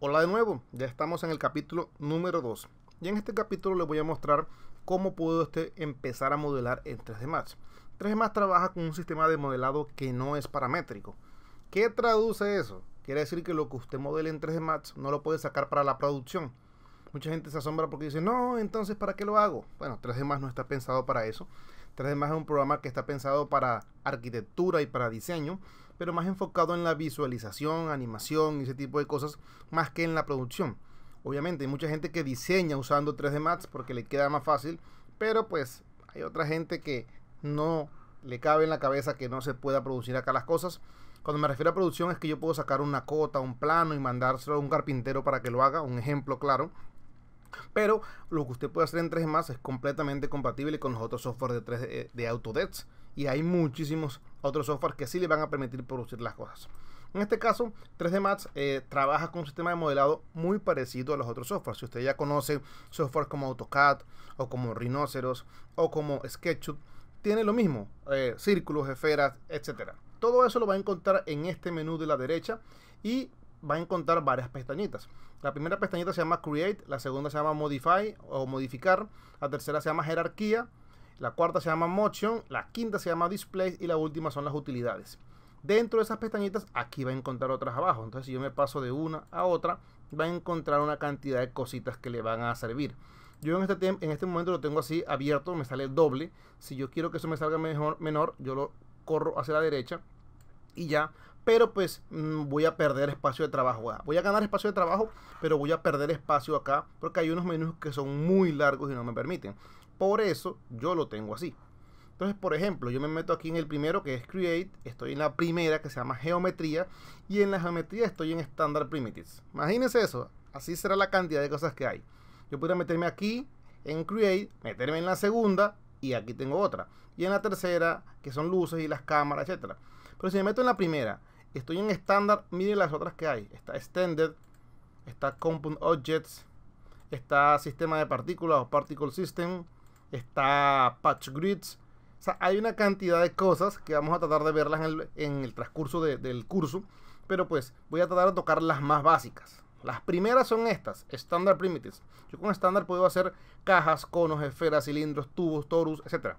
Hola de nuevo, ya estamos en el capítulo número 2 y en este capítulo les voy a mostrar cómo puede usted empezar a modelar en 3D Max. 3D Max trabaja con un sistema de modelado que no es paramétrico. ¿Qué traduce eso? Quiere decir que lo que usted modele en 3D Max no lo puede sacar para la producción. Mucha gente se asombra porque dice, no, entonces ¿para qué lo hago? Bueno, 3D Max no está pensado para eso. 3D Max es un programa que está pensado para arquitectura y para diseño pero más enfocado en la visualización, animación y ese tipo de cosas, más que en la producción. Obviamente hay mucha gente que diseña usando 3D Max porque le queda más fácil, pero pues hay otra gente que no le cabe en la cabeza que no se pueda producir acá las cosas. Cuando me refiero a producción es que yo puedo sacar una cota, un plano y mandárselo a un carpintero para que lo haga, un ejemplo claro. Pero lo que usted puede hacer en 3D Max es completamente compatible con los otros software de, 3D, eh, de Autodesk y hay muchísimos otros softwares que sí le van a permitir producir las cosas. En este caso, 3D Max eh, trabaja con un sistema de modelado muy parecido a los otros softwares. Si usted ya conoce software como AutoCAD o como Rhinoceros o como SketchUp, tiene lo mismo, eh, círculos, esferas, etc. Todo eso lo va a encontrar en este menú de la derecha y va a encontrar varias pestañitas. La primera pestañita se llama Create, la segunda se llama Modify o Modificar, la tercera se llama Jerarquía, la cuarta se llama Motion, la quinta se llama Display y la última son las utilidades. Dentro de esas pestañitas, aquí va a encontrar otras abajo. Entonces, si yo me paso de una a otra, va a encontrar una cantidad de cositas que le van a servir. Yo en este, en este momento lo tengo así abierto, me sale doble. Si yo quiero que eso me salga mejor, menor, yo lo corro hacia la derecha y ya. Pero pues mm, voy a perder espacio de trabajo. Voy a ganar espacio de trabajo, pero voy a perder espacio acá porque hay unos menús que son muy largos y no me permiten. Por eso yo lo tengo así. Entonces, por ejemplo, yo me meto aquí en el primero que es Create, estoy en la primera que se llama Geometría y en la geometría estoy en Standard Primitives. Imagínense eso, así será la cantidad de cosas que hay. Yo pudiera meterme aquí en Create, meterme en la segunda y aquí tengo otra. Y en la tercera, que son luces y las cámaras, etc. Pero si me meto en la primera, estoy en Standard, miren las otras que hay. Está Extended, está Compound Objects, está Sistema de Partículas o Particle System, está Patch Grids. O sea, hay una cantidad de cosas que vamos a tratar de verlas en el, transcurso del curso, pero pues voy a tratar de tocar las más básicas. Las primeras son estas, Standard Primitives. Yo con estándar puedo hacer cajas, conos, esferas, cilindros, tubos, torus, etc.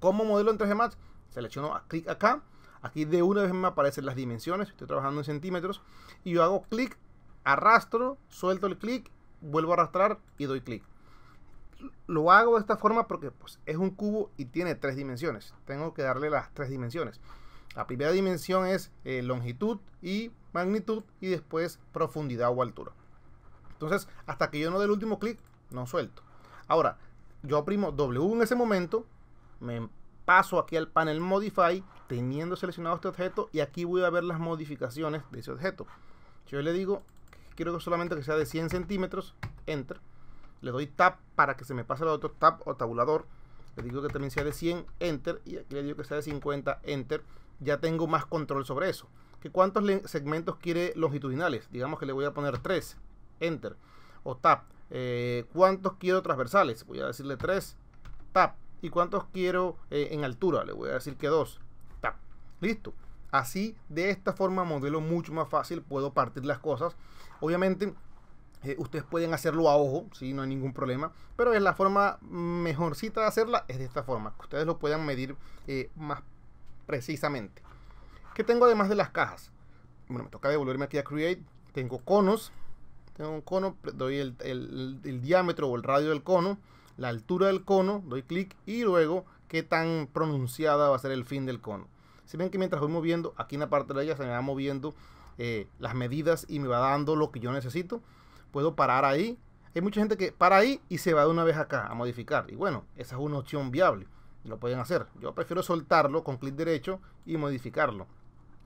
Como modelo en 3D Max, selecciono clic acá. Aquí de una vez me aparecen las dimensiones, estoy trabajando en centímetros. Y yo hago clic, arrastro, suelto el clic, vuelvo a arrastrar y doy clic lo hago de esta forma porque pues, es un cubo y tiene tres dimensiones. Tengo que darle las tres dimensiones. La primera dimensión es eh, longitud y magnitud y después profundidad o altura. Entonces, hasta que yo no dé el último clic, no suelto. Ahora, yo oprimo W en ese momento, me paso aquí al panel Modify, teniendo seleccionado este objeto, y aquí voy a ver las modificaciones de ese objeto. Yo le digo, quiero que solamente que sea de 100 centímetros, Enter le doy tap para que se me pase al otro tap o tabulador, le digo que también sea de 100, enter, y aquí le digo que sea de 50, enter, ya tengo más control sobre eso. ¿Que ¿Cuántos segmentos quiere longitudinales? Digamos que le voy a poner 3, enter, o tap eh, ¿Cuántos quiero transversales? Voy a decirle 3, tap ¿Y cuántos quiero eh, en altura? Le voy a decir que 2, tap Listo. Así, de esta forma, modelo mucho más fácil, puedo partir las cosas. Obviamente, eh, ustedes pueden hacerlo a ojo, si no hay ningún problema, pero es la forma mejorcita de hacerla, es de esta forma, que ustedes lo puedan medir eh, más precisamente. ¿Qué tengo además de las cajas? Bueno, me toca devolverme aquí a Create, tengo conos, tengo un cono, doy el, diámetro o el radio del cono, la altura del cono, doy clic y luego qué tan pronunciada va a ser el fin del cono. Si ven que mientras voy moviendo, aquí en la parte de allá se me va moviendo eh, las medidas y me va dando lo que yo necesito puedo parar ahí. Hay mucha gente que para ahí y se va de una vez acá a modificar. Y bueno, esa es una opción viable. Lo pueden hacer. Yo prefiero soltarlo con clic derecho y modificarlo.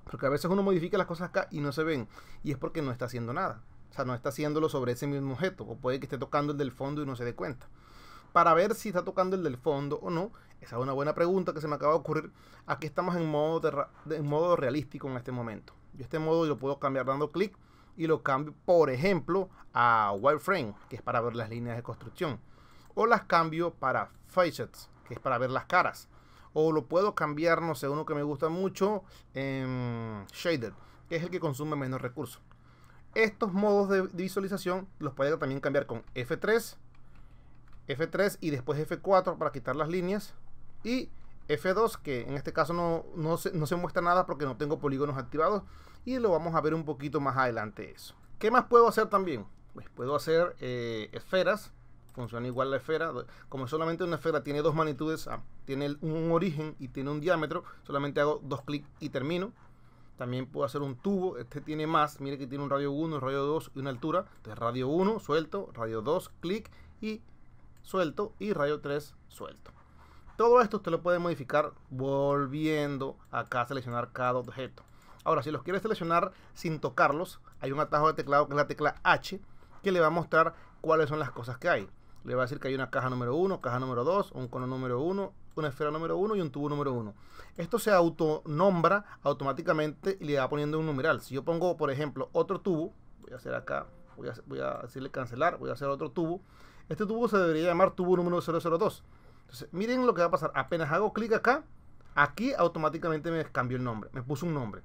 Porque a veces uno modifica las cosas acá y no se ven. Y es porque no está haciendo nada. O sea, no está haciéndolo sobre ese mismo objeto. O puede que esté tocando el del fondo y no se dé cuenta. Para ver si está tocando el del fondo o no, esa es una buena pregunta que se me acaba de ocurrir. Aquí estamos en modo, modo realístico en este momento. Yo este modo yo puedo cambiar dando clic y lo cambio, por ejemplo, a wireframe, que es para ver las líneas de construcción. O las cambio para facets, que es para ver las caras. O lo puedo cambiar, no sé, uno que me gusta mucho, en shader que es el que consume menos recursos. Estos modos de, visualización los puedo también cambiar con F3, F3 y después F4 para quitar las líneas. Y F2, que en este caso no, se, muestra nada porque no tengo polígonos activados y lo vamos a ver un poquito más adelante eso. ¿Qué más puedo hacer también? Pues puedo hacer eh, esferas, funciona igual la esfera, como solamente una esfera tiene dos magnitudes, ah, tiene un origen y tiene un diámetro, solamente hago dos clics y termino. También puedo hacer un tubo, este tiene más, mire que tiene un radio 1, un radio 2 y una altura. Entonces radio 1, suelto, radio 2, clic y suelto y radio 3, suelto. Todo esto usted lo puede modificar volviendo acá a seleccionar cada objeto. Ahora, si los quiere seleccionar sin tocarlos, hay un atajo de teclado que es la tecla H que le va a mostrar cuáles son las cosas que hay. Le va a decir que hay una caja número 1, caja número 2, un cono número 1, una esfera número 1 y un tubo número 1. Esto se autonombra automáticamente y le va poniendo un numeral. Si yo pongo, por ejemplo, otro tubo, voy a hacer acá, voy a, decirle cancelar, voy a hacer otro tubo. Este tubo se debería llamar tubo número 002. Entonces, miren lo que va a pasar. Apenas hago clic acá, aquí automáticamente me cambió el nombre. Me puso un nombre.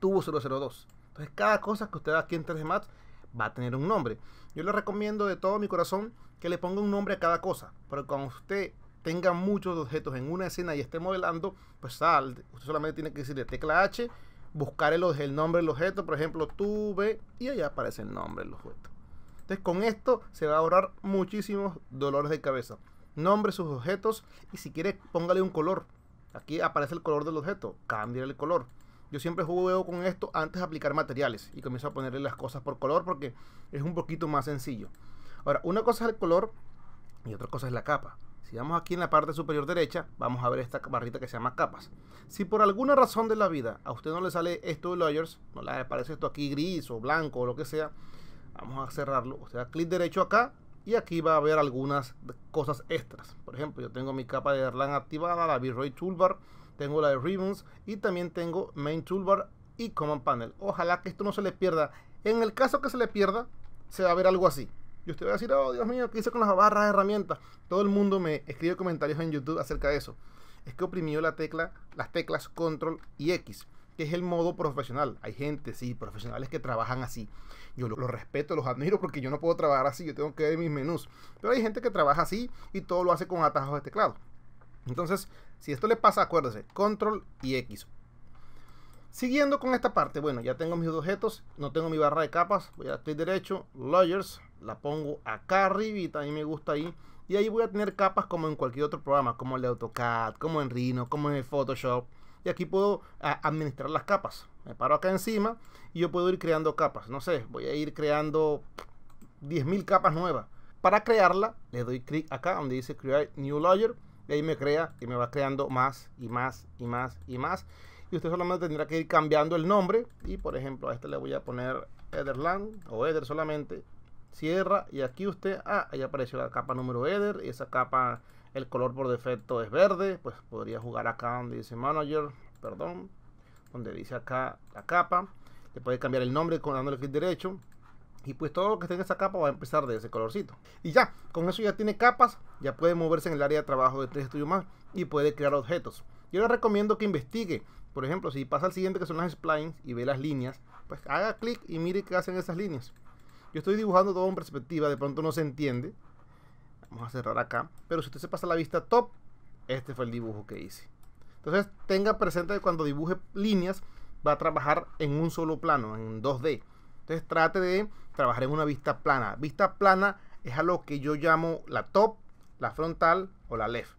Tubo 002. Entonces, cada cosa que usted haga aquí en 3D va a tener un nombre. Yo le recomiendo de todo mi corazón que le ponga un nombre a cada cosa. Pero cuando usted tenga muchos objetos en una escena y esté modelando, pues sal. Usted solamente tiene que decirle tecla H, buscar el, el nombre del objeto, por ejemplo, tuve, y allá aparece el nombre del objeto. Entonces, con esto se va a ahorrar muchísimos dolores de cabeza nombre sus objetos y si quiere póngale un color. Aquí aparece el color del objeto, cambia el color. Yo siempre juego con esto antes de aplicar materiales y comienzo a ponerle las cosas por color porque es un poquito más sencillo. Ahora, una cosa es el color y otra cosa es la capa. Si vamos aquí en la parte superior derecha, vamos a ver esta barrita que se llama capas. Si por alguna razón de la vida a usted no le sale esto de Lawyers, no le aparece esto aquí gris o blanco o lo que sea, vamos a cerrarlo. Usted o da clic derecho acá y aquí va a haber algunas cosas extras. Por ejemplo, yo tengo mi capa de Erlang activada, la V-Ray Toolbar, tengo la de Ribbons y también tengo Main Toolbar y Command Panel. Ojalá que esto no se le pierda. En el caso que se le pierda, se va a ver algo así. Y usted va a decir, oh Dios mío, ¿qué hice con las barras de herramientas? Todo el mundo me escribe comentarios en YouTube acerca de eso. Es que oprimió la tecla, las teclas Control y X que es el modo profesional. Hay gente, sí, profesionales que trabajan así. Yo los respeto, los admiro porque yo no puedo trabajar así, yo tengo que ver mis menús. Pero hay gente que trabaja así y todo lo hace con atajos de teclado. Entonces, si esto le pasa, acuérdese, control y X. Siguiendo con esta parte, bueno, ya tengo mis objetos, no tengo mi barra de capas, voy a clic derecho, layers, la pongo acá arribita, a mí me gusta ahí, y ahí voy a tener capas como en cualquier otro programa, como el de AutoCAD, como en Rhino, como en el Photoshop, y aquí puedo administrar las capas. Me paro acá encima y yo puedo ir creando capas. No sé, voy a ir creando 10.000 capas nuevas. Para crearla, le doy clic acá donde dice Create New Layer. Y ahí me crea y me va creando más y más y más y más. Y usted solamente tendrá que ir cambiando el nombre. Y por ejemplo, a este le voy a poner Etherland o Ether solamente. Cierra y aquí usted, ah, ahí apareció la capa número Ether y esa capa el color por defecto es verde, pues podría jugar acá donde dice Manager, perdón, donde dice acá la capa. Le puede cambiar el nombre con dándole clic derecho. Y pues todo lo que esté en esa capa va a empezar de ese colorcito. Y ya, con eso ya tiene capas, ya puede moverse en el área de trabajo de 3 Studio más. y puede crear objetos. Yo le recomiendo que investigue. Por ejemplo, si pasa al siguiente que son las splines y ve las líneas, pues haga clic y mire qué hacen esas líneas. Yo estoy dibujando todo en perspectiva, de pronto no se entiende, Vamos a cerrar acá. Pero si usted se pasa la vista top, este fue el dibujo que hice. Entonces tenga presente que cuando dibuje líneas va a trabajar en un solo plano, en 2D. Entonces trate de trabajar en una vista plana. Vista plana es a lo que yo llamo la top, la frontal o la left.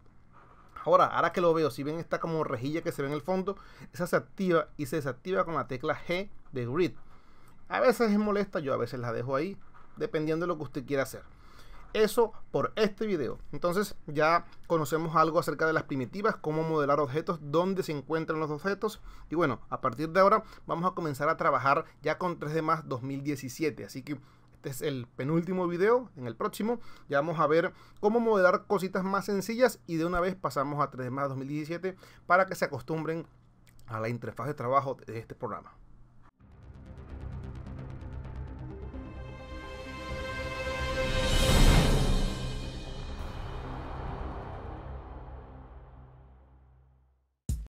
Ahora, ahora que lo veo, si ven esta como rejilla que se ve en el fondo, esa se activa y se desactiva con la tecla G de grid. A veces es molesta, yo a veces la dejo ahí, dependiendo de lo que usted quiera hacer eso por este video. Entonces ya conocemos algo acerca de las primitivas, cómo modelar objetos, dónde se encuentran los objetos. Y bueno, a partir de ahora vamos a comenzar a trabajar ya con 3D más 2017. Así que este es el penúltimo video. En el próximo ya vamos a ver cómo modelar cositas más sencillas y de una vez pasamos a 3D más 2017 para que se acostumbren a la interfaz de trabajo de este programa.